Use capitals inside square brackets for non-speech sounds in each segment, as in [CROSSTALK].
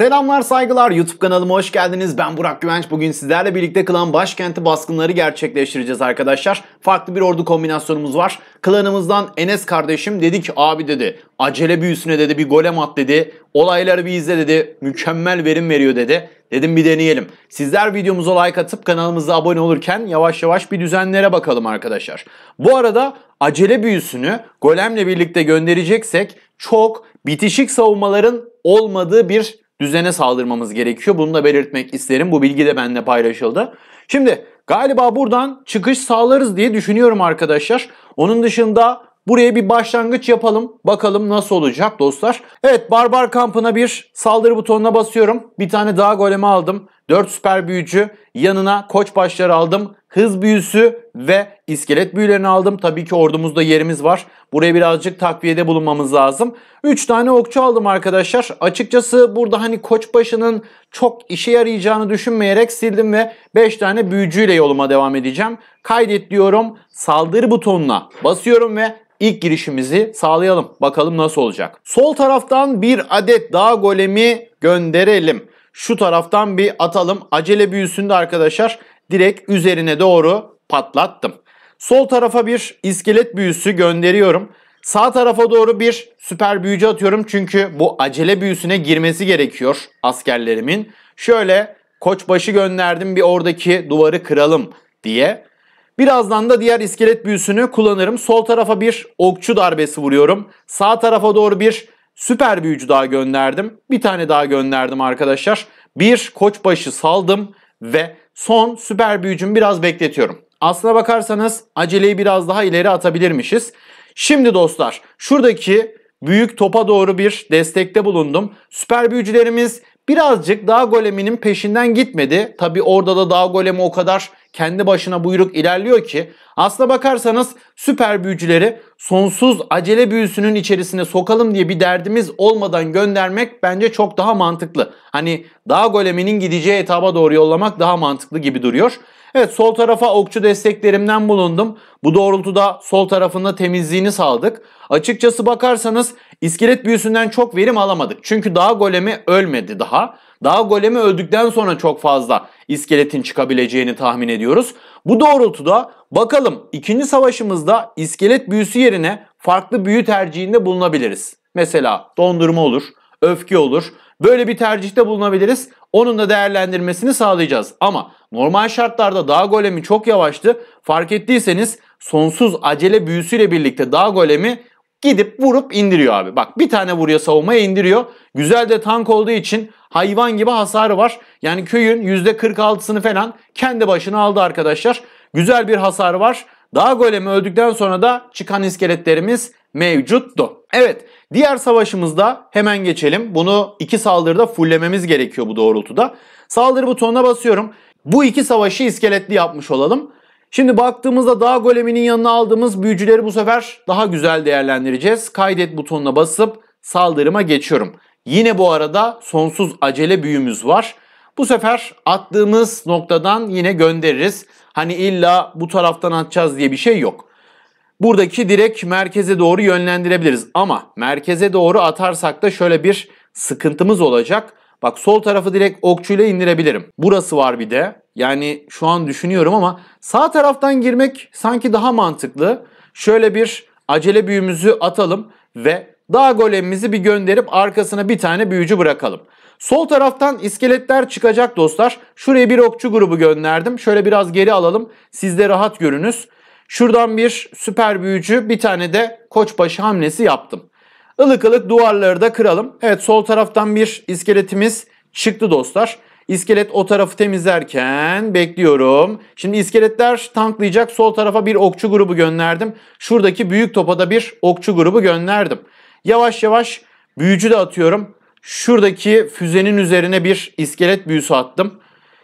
Selamlar saygılar YouTube kanalıma hoş geldiniz. Ben Burak Güvenç. Bugün sizlerle birlikte klan başkenti baskınları gerçekleştireceğiz arkadaşlar. Farklı bir ordu kombinasyonumuz var. Klanımızdan Enes kardeşim dedi ki abi dedi acele büyüsüne dedi bir golem at dedi. Olayları bir izle dedi. Mükemmel verim veriyor dedi. Dedim bir deneyelim. Sizler videomuza like atıp kanalımıza abone olurken yavaş yavaş bir düzenlere bakalım arkadaşlar. Bu arada acele büyüsünü golemle birlikte göndereceksek çok bitişik savunmaların olmadığı bir düzene saldırmamız gerekiyor. Bunu da belirtmek isterim. Bu bilgi de benimle paylaşıldı. Şimdi galiba buradan çıkış sağlarız diye düşünüyorum arkadaşlar. Onun dışında buraya bir başlangıç yapalım. Bakalım nasıl olacak dostlar. Evet Barbar kampına bir saldırı butonuna basıyorum. Bir tane daha golemi aldım. 4 süper büyücü yanına koç başları aldım hız büyüsü ve iskelet büyülerini aldım. Tabii ki ordumuzda yerimiz var. Buraya birazcık takviyede bulunmamız lazım. 3 tane okçu aldım arkadaşlar. Açıkçası burada hani koçbaşının çok işe yarayacağını düşünmeyerek sildim ve 5 tane büyücüyle yoluma devam edeceğim. Kaydet diyorum. Saldırı butonuna basıyorum ve ilk girişimizi sağlayalım. Bakalım nasıl olacak. Sol taraftan bir adet dağ golemi gönderelim. Şu taraftan bir atalım. Acele büyüsünde arkadaşlar direkt üzerine doğru patlattım. Sol tarafa bir iskelet büyüsü gönderiyorum. Sağ tarafa doğru bir süper büyücü atıyorum çünkü bu acele büyüsüne girmesi gerekiyor askerlerimin. Şöyle koçbaşı gönderdim bir oradaki duvarı kıralım diye. Birazdan da diğer iskelet büyüsünü kullanırım. Sol tarafa bir okçu darbesi vuruyorum. Sağ tarafa doğru bir süper büyücü daha gönderdim. Bir tane daha gönderdim arkadaşlar. Bir koçbaşı saldım. Ve son süper büyücümü biraz bekletiyorum. Aslına bakarsanız aceleyi biraz daha ileri atabilirmişiz. Şimdi dostlar şuradaki büyük topa doğru bir destekte bulundum. Süper büyücülerimiz Birazcık dağ goleminin peşinden gitmedi. Tabi orada da dağ golemi o kadar kendi başına buyruk ilerliyor ki. Aslına bakarsanız süper büyücüleri sonsuz acele büyüsünün içerisine sokalım diye bir derdimiz olmadan göndermek bence çok daha mantıklı. Hani dağ goleminin gideceği etaba doğru yollamak daha mantıklı gibi duruyor. Evet sol tarafa okçu desteklerimden bulundum. Bu doğrultuda sol tarafında temizliğini sağladık. Açıkçası bakarsanız İskelet büyüsünden çok verim alamadık. Çünkü dağ golemi ölmedi daha. Dağ golemi öldükten sonra çok fazla iskeletin çıkabileceğini tahmin ediyoruz. Bu doğrultuda bakalım 2. savaşımızda iskelet büyüsü yerine farklı büyü tercihinde bulunabiliriz. Mesela dondurma olur, öfke olur. Böyle bir tercihte bulunabiliriz. Onun da değerlendirmesini sağlayacağız. Ama normal şartlarda dağ golemi çok yavaştı. Fark ettiyseniz sonsuz acele büyüsüyle birlikte dağ golemi Gidip vurup indiriyor abi. Bak bir tane vuruyor savunmaya indiriyor. Güzel de tank olduğu için hayvan gibi hasarı var. Yani köyün %46'sını falan kendi başına aldı arkadaşlar. Güzel bir hasarı var. Dağ golemi öldükten sonra da çıkan iskeletlerimiz mevcuttu. Evet diğer savaşımızda hemen geçelim. Bunu iki saldırıda fulllememiz gerekiyor bu doğrultuda. Saldırı butonuna basıyorum. Bu iki savaşı iskeletli yapmış olalım. Şimdi baktığımızda dağ goleminin yanına aldığımız büyücüleri bu sefer daha güzel değerlendireceğiz. Kaydet butonuna basıp saldırıma geçiyorum. Yine bu arada sonsuz acele büyümüz var. Bu sefer attığımız noktadan yine göndeririz. Hani illa bu taraftan atacağız diye bir şey yok. Buradaki direkt merkeze doğru yönlendirebiliriz. Ama merkeze doğru atarsak da şöyle bir sıkıntımız olacak. Bak sol tarafı direkt okçuyla indirebilirim. Burası var bir de. Yani şu an düşünüyorum ama sağ taraftan girmek sanki daha mantıklı. Şöyle bir acele büyümüzü atalım ve daha golemimizi bir gönderip arkasına bir tane büyücü bırakalım. Sol taraftan iskeletler çıkacak dostlar. Şuraya bir okçu grubu gönderdim. Şöyle biraz geri alalım. Siz de rahat görünüz. Şuradan bir süper büyücü, bir tane de koçbaşı hamlesi yaptım. Ilık ılık duvarları da kıralım. Evet sol taraftan bir iskeletimiz çıktı dostlar. İskelet o tarafı temizlerken bekliyorum. Şimdi iskeletler tanklayacak. Sol tarafa bir okçu grubu gönderdim. Şuradaki büyük topa da bir okçu grubu gönderdim. Yavaş yavaş büyücü de atıyorum. Şuradaki füzenin üzerine bir iskelet büyüsü attım.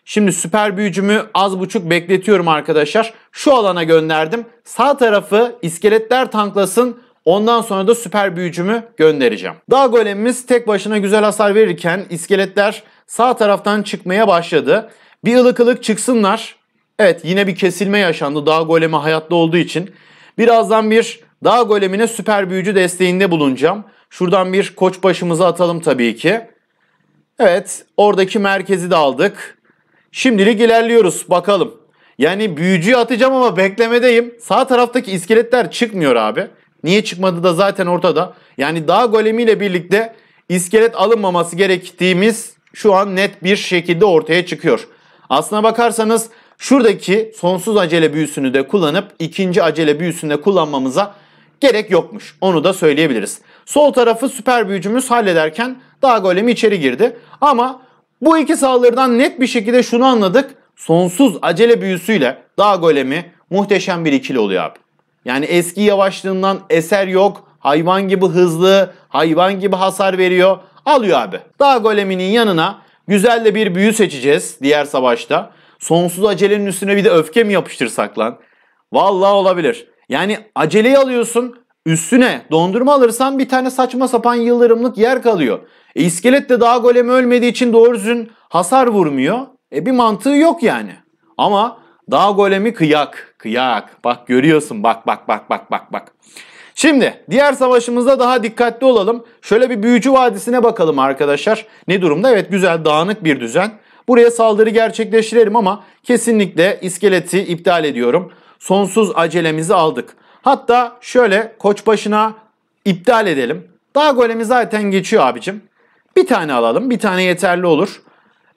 Şimdi süper büyücümü az buçuk bekletiyorum arkadaşlar. Şu alana gönderdim. Sağ tarafı iskeletler tanklasın. Ondan sonra da süper büyücümü göndereceğim. Dağ golemimiz tek başına güzel hasar verirken iskeletler sağ taraftan çıkmaya başladı. Bir ılık ılık çıksınlar. Evet yine bir kesilme yaşandı dağ golemi hayatta olduğu için. Birazdan bir dağ golemine süper büyücü desteğinde bulunacağım. Şuradan bir koç başımıza atalım tabii ki. Evet oradaki merkezi de aldık. Şimdilik ilerliyoruz bakalım. Yani büyücüyü atacağım ama beklemedeyim. Sağ taraftaki iskeletler çıkmıyor abi. Niye çıkmadı da zaten ortada. Yani dağ golemiyle birlikte iskelet alınmaması gerektiğimiz şu an net bir şekilde ortaya çıkıyor. Aslına bakarsanız şuradaki sonsuz acele büyüsünü de kullanıp ikinci acele büyüsünü de kullanmamıza gerek yokmuş. Onu da söyleyebiliriz. Sol tarafı süper büyücümüz hallederken daha golemi içeri girdi. Ama bu iki saldırıdan net bir şekilde şunu anladık. Sonsuz acele büyüsüyle daha golemi muhteşem bir ikili oluyor abi. Yani eski yavaşlığından eser yok. Hayvan gibi hızlı, hayvan gibi hasar veriyor. Alıyor abi. Dağ goleminin yanına güzel de bir büyü seçeceğiz diğer savaşta. Sonsuz acelenin üstüne bir de öfke mi yapıştırsak lan? Vallahi olabilir. Yani aceleyi alıyorsun üstüne dondurma alırsan bir tane saçma sapan yıldırımlık yer kalıyor. E, iskelet de dağ golemi ölmediği için doğru düzgün hasar vurmuyor. E bir mantığı yok yani. Ama dağ golemi kıyak, kıyak. Bak görüyorsun bak bak bak bak bak bak. Şimdi diğer savaşımızda daha dikkatli olalım. Şöyle bir büyücü vadisine bakalım arkadaşlar. Ne durumda? Evet güzel dağınık bir düzen. Buraya saldırı gerçekleştirelim ama kesinlikle iskeleti iptal ediyorum. Sonsuz acelemizi aldık. Hatta şöyle koçbaşına iptal edelim. Dağ golemi zaten geçiyor abicim. Bir tane alalım. Bir tane yeterli olur.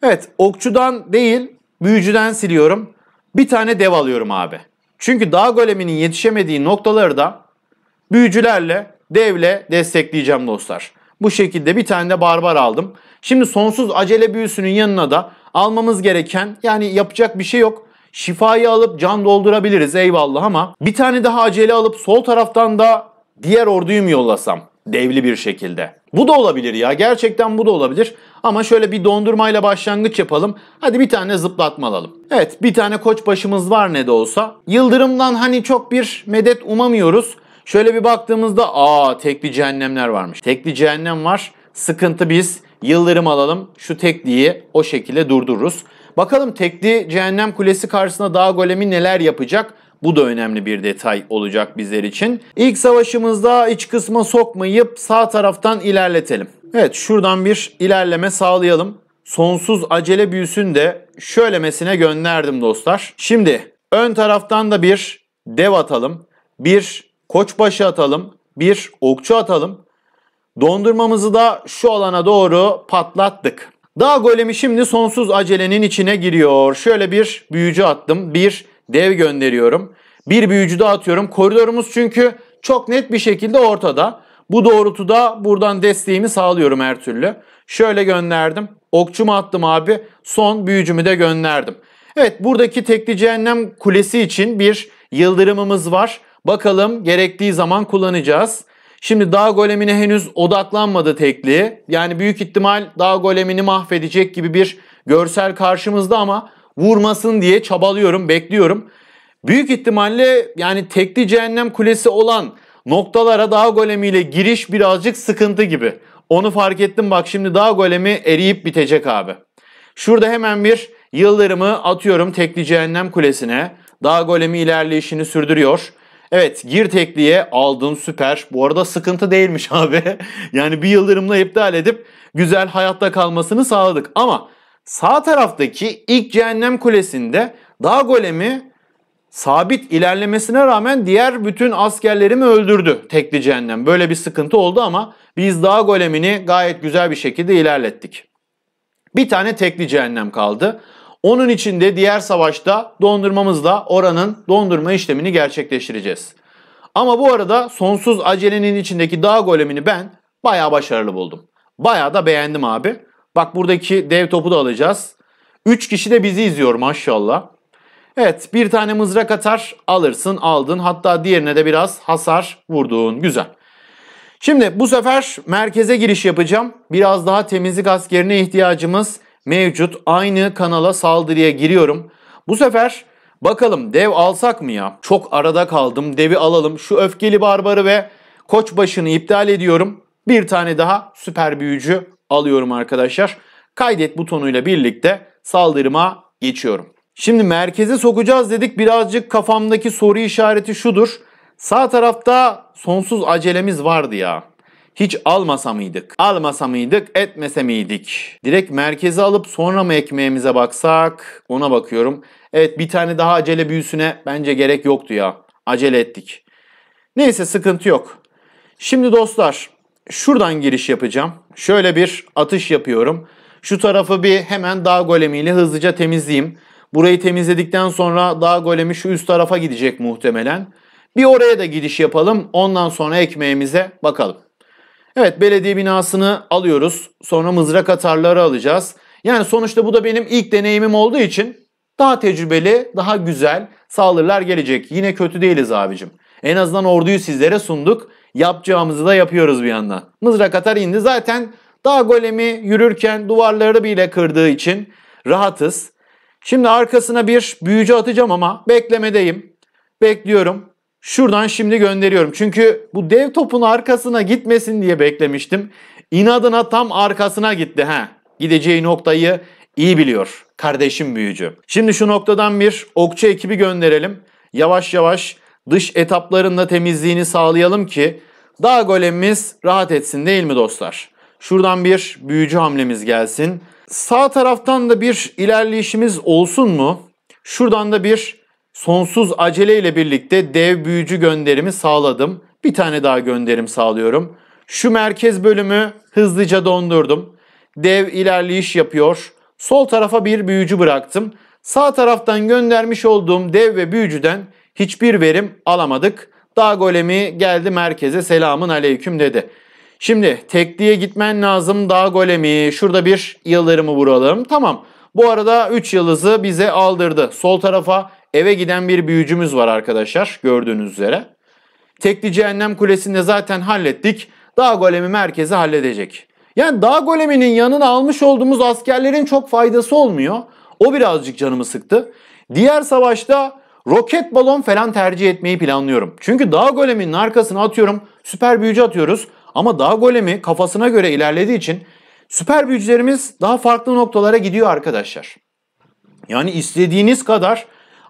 Evet okçudan değil büyücüden siliyorum. Bir tane dev alıyorum abi. Çünkü dağ goleminin yetişemediği noktaları da büyücülerle devle destekleyeceğim dostlar. Bu şekilde bir tane de barbar aldım. Şimdi sonsuz acele büyüsünün yanına da almamız gereken yani yapacak bir şey yok. Şifayı alıp can doldurabiliriz eyvallah ama bir tane daha acele alıp sol taraftan da diğer orduyu mu yollasam? Devli bir şekilde. Bu da olabilir ya gerçekten bu da olabilir. Ama şöyle bir dondurmayla başlangıç yapalım. Hadi bir tane zıplatma alalım. Evet bir tane koç başımız var ne de olsa. Yıldırımdan hani çok bir medet umamıyoruz. Şöyle bir baktığımızda aa tekli cehennemler varmış. Tekli cehennem var. Sıkıntı biz yıldırım alalım şu tekliyi o şekilde durdururuz. Bakalım tekli cehennem kulesi karşısında dağ golemi neler yapacak? Bu da önemli bir detay olacak bizler için. İlk savaşımızda iç kısma sokmayıp sağ taraftan ilerletelim. Evet şuradan bir ilerleme sağlayalım. Sonsuz acele büyüsünü de şöylemesine gönderdim dostlar. Şimdi ön taraftan da bir dev atalım. Bir koçbaşı atalım, bir okçu atalım. Dondurmamızı da şu alana doğru patlattık. Dağ golemi şimdi sonsuz acelenin içine giriyor. Şöyle bir büyücü attım. Bir dev gönderiyorum. Bir büyücü de atıyorum. Koridorumuz çünkü çok net bir şekilde ortada. Bu doğrultuda buradan desteğimi sağlıyorum her türlü. Şöyle gönderdim. Okçumu attım abi. Son büyücümü de gönderdim. Evet buradaki tekli cehennem kulesi için bir yıldırımımız var. Bakalım gerektiği zaman kullanacağız. Şimdi dağ golemine henüz odaklanmadı tekli. Yani büyük ihtimal dağ golemini mahvedecek gibi bir görsel karşımızda ama vurmasın diye çabalıyorum, bekliyorum. Büyük ihtimalle yani tekli cehennem kulesi olan noktalara dağ golemiyle giriş birazcık sıkıntı gibi. Onu fark ettim bak şimdi dağ golemi eriyip bitecek abi. Şurada hemen bir yıldırımı atıyorum tekli cehennem kulesine. Dağ golemi ilerleyişini sürdürüyor. Evet gir tekliye aldın süper. Bu arada sıkıntı değilmiş [LAUGHS] abi. yani bir yıldırımla iptal edip güzel hayatta kalmasını sağladık. Ama sağ taraftaki ilk cehennem kulesinde dağ golemi sabit ilerlemesine rağmen diğer bütün askerlerimi öldürdü tekli cehennem. Böyle bir sıkıntı oldu ama biz dağ golemini gayet güzel bir şekilde ilerlettik. Bir tane tekli cehennem kaldı. Onun için de diğer savaşta dondurmamızla oranın dondurma işlemini gerçekleştireceğiz. Ama bu arada sonsuz acelenin içindeki dağ golemini ben bayağı başarılı buldum. Bayağı da beğendim abi. Bak buradaki dev topu da alacağız. 3 kişi de bizi izliyor maşallah. Evet bir tane mızrak atar alırsın aldın hatta diğerine de biraz hasar vurduğun güzel. Şimdi bu sefer merkeze giriş yapacağım. Biraz daha temizlik askerine ihtiyacımız mevcut aynı kanala saldırıya giriyorum. Bu sefer bakalım dev alsak mı ya? Çok arada kaldım devi alalım. Şu öfkeli barbarı ve koçbaşını iptal ediyorum. Bir tane daha süper büyücü alıyorum arkadaşlar. Kaydet butonuyla birlikte saldırıma geçiyorum. Şimdi merkeze sokacağız dedik. Birazcık kafamdaki soru işareti şudur. Sağ tarafta sonsuz acelemiz vardı ya. Hiç almasa mıydık? Almasa mıydık? Etmese miydik? Direkt merkeze alıp sonra mı ekmeğimize baksak? Ona bakıyorum. Evet bir tane daha acele büyüsüne bence gerek yoktu ya. Acele ettik. Neyse sıkıntı yok. Şimdi dostlar şuradan giriş yapacağım. Şöyle bir atış yapıyorum. Şu tarafı bir hemen dağ golemiyle hızlıca temizleyeyim. Burayı temizledikten sonra dağ golemi şu üst tarafa gidecek muhtemelen. Bir oraya da gidiş yapalım. Ondan sonra ekmeğimize bakalım. Evet belediye binasını alıyoruz. Sonra mızrak atarları alacağız. Yani sonuçta bu da benim ilk deneyimim olduğu için daha tecrübeli, daha güzel saldırılar gelecek. Yine kötü değiliz abicim. En azından orduyu sizlere sunduk. Yapacağımızı da yapıyoruz bir yandan. Mızrak atar indi. Zaten daha golemi yürürken duvarları bile kırdığı için rahatız. Şimdi arkasına bir büyücü atacağım ama beklemedeyim. Bekliyorum. Şuradan şimdi gönderiyorum. Çünkü bu dev topun arkasına gitmesin diye beklemiştim. İnadına tam arkasına gitti. ha. Gideceği noktayı iyi biliyor. Kardeşim büyücü. Şimdi şu noktadan bir okçu ekibi gönderelim. Yavaş yavaş dış etaplarında temizliğini sağlayalım ki dağ golemimiz rahat etsin değil mi dostlar? Şuradan bir büyücü hamlemiz gelsin. Sağ taraftan da bir ilerleyişimiz olsun mu? Şuradan da bir sonsuz aceleyle birlikte dev büyücü gönderimi sağladım. Bir tane daha gönderim sağlıyorum. Şu merkez bölümü hızlıca dondurdum. Dev ilerleyiş yapıyor. Sol tarafa bir büyücü bıraktım. Sağ taraftan göndermiş olduğum dev ve büyücüden hiçbir verim alamadık. Dağ golemi geldi merkeze selamın aleyküm dedi. Şimdi tekliğe gitmen lazım dağ golemi. Şurada bir yıldırımı vuralım. Tamam. Bu arada 3 yıldızı bize aldırdı. Sol tarafa eve giden bir büyücümüz var arkadaşlar gördüğünüz üzere. Tekli cehennem kulesinde zaten hallettik. Dağ golemi merkezi halledecek. Yani dağ goleminin yanına almış olduğumuz askerlerin çok faydası olmuyor. O birazcık canımı sıktı. Diğer savaşta roket balon falan tercih etmeyi planlıyorum. Çünkü dağ goleminin arkasına atıyorum süper büyücü atıyoruz. Ama dağ golemi kafasına göre ilerlediği için süper büyücülerimiz daha farklı noktalara gidiyor arkadaşlar. Yani istediğiniz kadar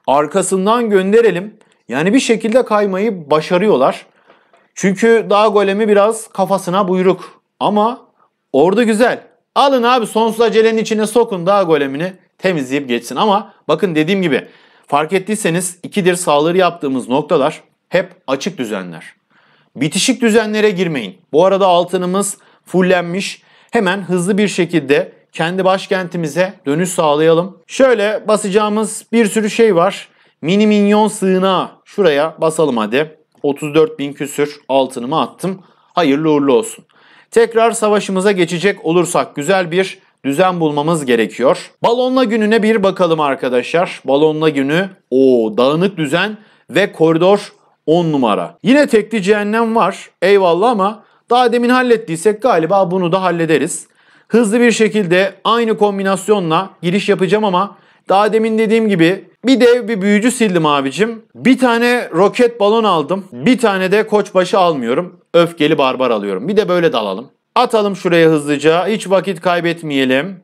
arkasından gönderelim. Yani bir şekilde kaymayı başarıyorlar. Çünkü dağ golemi biraz kafasına buyruk. Ama orada güzel. Alın abi sonsuz acelenin içine sokun dağ golemini temizleyip geçsin. Ama bakın dediğim gibi fark ettiyseniz ikidir sağları yaptığımız noktalar hep açık düzenler. Bitişik düzenlere girmeyin. Bu arada altınımız fullenmiş. Hemen hızlı bir şekilde kendi başkentimize dönüş sağlayalım. Şöyle basacağımız bir sürü şey var. Mini minyon sığınağı. Şuraya basalım hadi. 34 bin küsür altınımı attım. Hayırlı uğurlu olsun. Tekrar savaşımıza geçecek olursak güzel bir düzen bulmamız gerekiyor. Balonla gününe bir bakalım arkadaşlar. Balonla günü o dağınık düzen ve koridor 10 numara. Yine tekli cehennem var eyvallah ama daha demin hallettiysek galiba bunu da hallederiz hızlı bir şekilde aynı kombinasyonla giriş yapacağım ama daha demin dediğim gibi bir dev bir büyücü sildim abicim. Bir tane roket balon aldım. Bir tane de koçbaşı almıyorum. Öfkeli barbar alıyorum. Bir de böyle dalalım. Atalım şuraya hızlıca. Hiç vakit kaybetmeyelim.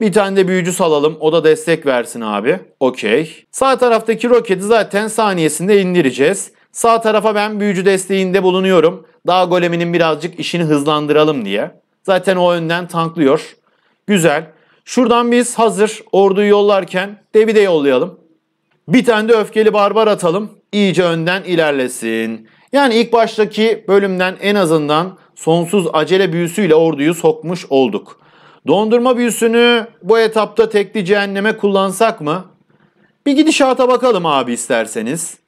Bir tane de büyücü salalım. O da destek versin abi. Okey. Sağ taraftaki roketi zaten saniyesinde indireceğiz. Sağ tarafa ben büyücü desteğinde bulunuyorum. Dağ goleminin birazcık işini hızlandıralım diye. Zaten o önden tanklıyor. Güzel. Şuradan biz hazır orduyu yollarken devi de yollayalım. Bir tane de öfkeli barbar atalım. İyice önden ilerlesin. Yani ilk baştaki bölümden en azından sonsuz acele büyüsüyle orduyu sokmuş olduk. Dondurma büyüsünü bu etapta tekli cehenneme kullansak mı? Bir gidişata bakalım abi isterseniz.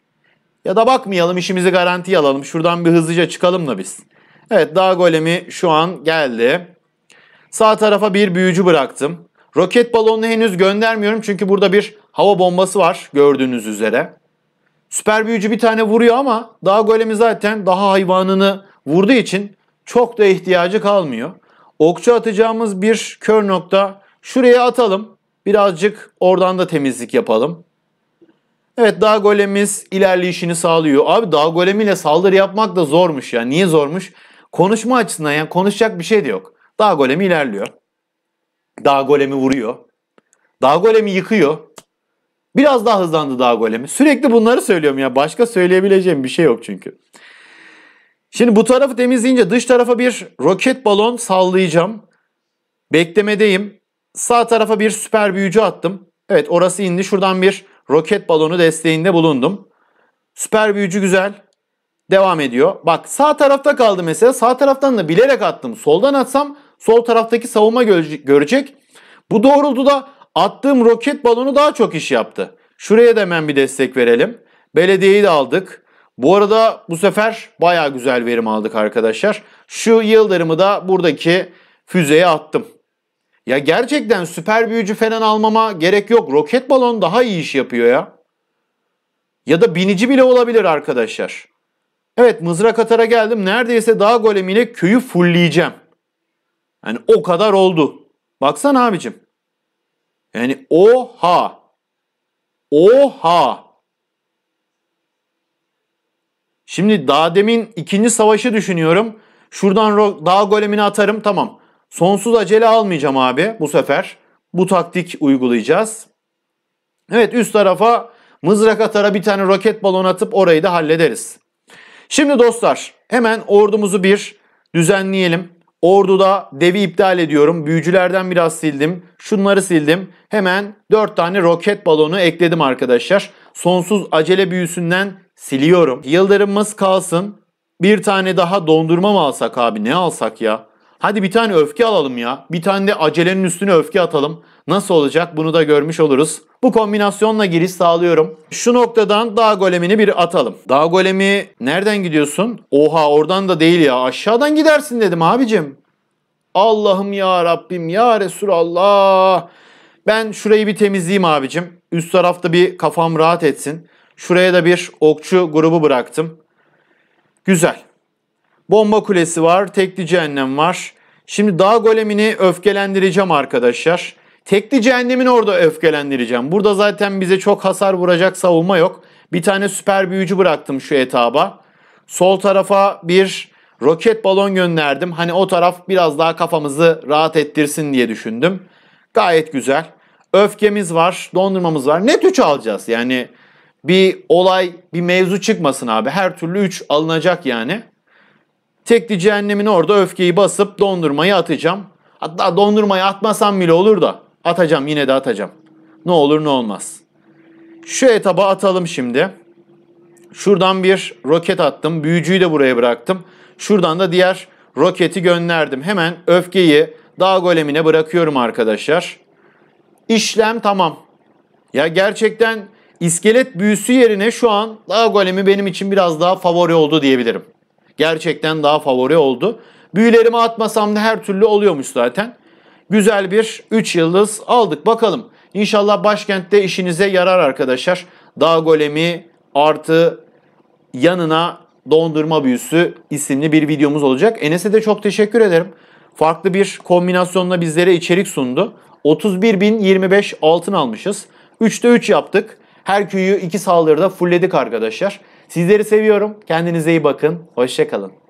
Ya da bakmayalım işimizi garantiye alalım. Şuradan bir hızlıca çıkalım da biz. Evet dağ golemi şu an geldi. Sağ tarafa bir büyücü bıraktım. Roket balonunu henüz göndermiyorum çünkü burada bir hava bombası var gördüğünüz üzere. Süper büyücü bir tane vuruyor ama dağ golemi zaten daha hayvanını vurduğu için çok da ihtiyacı kalmıyor. Okçu atacağımız bir kör nokta şuraya atalım. Birazcık oradan da temizlik yapalım. Evet dağ golemimiz ilerleyişini sağlıyor. Abi dağ golemiyle saldırı yapmak da zormuş ya. Niye zormuş? Konuşma açısından yani konuşacak bir şey de yok. Dağ golemi ilerliyor. Dağ golemi vuruyor. Dağ golemi yıkıyor. Biraz daha hızlandı dağ golemi. Sürekli bunları söylüyorum ya. Başka söyleyebileceğim bir şey yok çünkü. Şimdi bu tarafı temizleyince dış tarafa bir roket balon sallayacağım. Beklemedeyim. Sağ tarafa bir süper büyücü attım. Evet orası indi. Şuradan bir roket balonu desteğinde bulundum. Süper büyücü güzel devam ediyor. Bak sağ tarafta kaldı mesela. Sağ taraftan da bilerek attım. Soldan atsam sol taraftaki savunma görecek. Bu doğrultuda attığım roket balonu daha çok iş yaptı. Şuraya da hemen bir destek verelim. Belediyeyi de aldık. Bu arada bu sefer baya güzel verim aldık arkadaşlar. Şu yıldırımı da buradaki füzeye attım. Ya gerçekten süper büyücü falan almama gerek yok. Roket balon daha iyi iş yapıyor ya. Ya da binici bile olabilir arkadaşlar. Evet mızrak atara geldim. Neredeyse dağ Golem'ine köyü fullleyeceğim. Yani o kadar oldu. Baksana abicim. Yani oha. Oha. Şimdi daha demin ikinci savaşı düşünüyorum. Şuradan dağ golemini atarım tamam. Sonsuz acele almayacağım abi bu sefer. Bu taktik uygulayacağız. Evet üst tarafa mızrak atara bir tane roket balon atıp orayı da hallederiz. Şimdi dostlar hemen ordumuzu bir düzenleyelim. Orduda devi iptal ediyorum. Büyücülerden biraz sildim. Şunları sildim. Hemen 4 tane roket balonu ekledim arkadaşlar. Sonsuz acele büyüsünden siliyorum. Yıldırımımız kalsın. Bir tane daha dondurma mı alsak abi ne alsak ya? Hadi bir tane öfke alalım ya. Bir tane de acelenin üstüne öfke atalım. Nasıl olacak bunu da görmüş oluruz. Bu kombinasyonla giriş sağlıyorum. Şu noktadan dağ golemini bir atalım. Dağ golemi nereden gidiyorsun? Oha oradan da değil ya aşağıdan gidersin dedim abicim. Allah'ım ya Rabbim ya Resulallah. Ben şurayı bir temizleyeyim abicim. Üst tarafta bir kafam rahat etsin. Şuraya da bir okçu grubu bıraktım. Güzel. Bomba kulesi var, tekli cehennem var. Şimdi dağ golemini öfkelendireceğim arkadaşlar. Tekli cehennemin orada öfkelendireceğim. Burada zaten bize çok hasar vuracak savunma yok. Bir tane süper büyücü bıraktım şu etaba. Sol tarafa bir roket balon gönderdim. Hani o taraf biraz daha kafamızı rahat ettirsin diye düşündüm. Gayet güzel. Öfkemiz var, dondurmamız var. Net 3 alacağız. Yani bir olay, bir mevzu çıkmasın abi. Her türlü 3 alınacak yani. Tekli cehennemine orada öfkeyi basıp dondurmayı atacağım. Hatta dondurmayı atmasam bile olur da atacağım yine de atacağım. Ne olur ne olmaz. Şu etaba atalım şimdi. Şuradan bir roket attım. Büyücüyü de buraya bıraktım. Şuradan da diğer roketi gönderdim. Hemen öfkeyi dağ golemine bırakıyorum arkadaşlar. İşlem tamam. Ya gerçekten iskelet büyüsü yerine şu an dağ golemi benim için biraz daha favori oldu diyebilirim. Gerçekten daha favori oldu. Büyülerimi atmasam da her türlü oluyormuş zaten. Güzel bir 3 yıldız aldık bakalım. İnşallah başkentte işinize yarar arkadaşlar. Dağ golemi artı yanına dondurma büyüsü isimli bir videomuz olacak. Enes'e de çok teşekkür ederim. Farklı bir kombinasyonla bizlere içerik sundu. 31.025 altın almışız. 3'te 3 yaptık. Her köyü 2 saldırıda fullledik arkadaşlar. Sizleri seviyorum. Kendinize iyi bakın. Hoşçakalın.